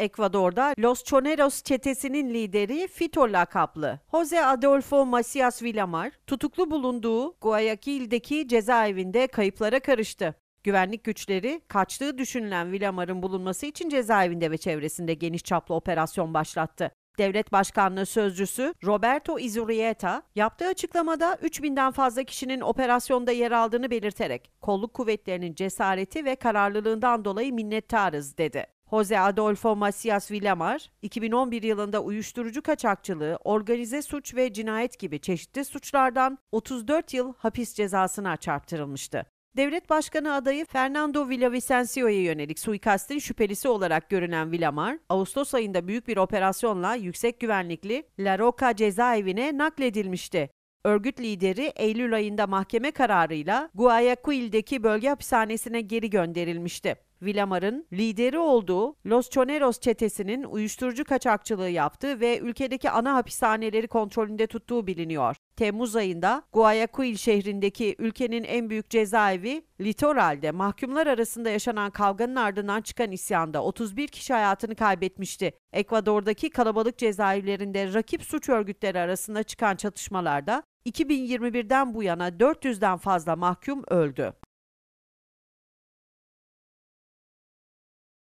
Ekvador'da Los Choneros çetesinin lideri Fito lakaplı Jose Adolfo Macias Villamar tutuklu bulunduğu Guayaquil'deki cezaevinde kayıplara karıştı. Güvenlik güçleri kaçtığı düşünülen Villamar'ın bulunması için cezaevinde ve çevresinde geniş çaplı operasyon başlattı. Devlet Başkanlığı Sözcüsü Roberto Izurieta yaptığı açıklamada 3000'den fazla kişinin operasyonda yer aldığını belirterek kolluk kuvvetlerinin cesareti ve kararlılığından dolayı minnettarız dedi. Jose Adolfo Macias Villamar, 2011 yılında uyuşturucu kaçakçılığı, organize suç ve cinayet gibi çeşitli suçlardan 34 yıl hapis cezasına çarptırılmıştı. Devlet Başkanı adayı Fernando Villavicencio'ya yönelik suikastin şüphelisi olarak görünen Villamar, Ağustos ayında büyük bir operasyonla yüksek güvenlikli La Roca cezaevine nakledilmişti. Örgüt lideri Eylül ayında mahkeme kararıyla Guayaquil'deki bölge hapishanesine geri gönderilmişti. Villamar'ın lideri olduğu Los Choneros çetesinin uyuşturucu kaçakçılığı yaptığı ve ülkedeki ana hapishaneleri kontrolünde tuttuğu biliniyor. Temmuz ayında Guayaquil şehrindeki ülkenin en büyük cezaevi Litoral'de mahkumlar arasında yaşanan kavganın ardından çıkan isyanda 31 kişi hayatını kaybetmişti. Ekvador'daki kalabalık cezaevlerinde rakip suç örgütleri arasında çıkan çatışmalarda 2021'den bu yana 400'den fazla mahkum öldü.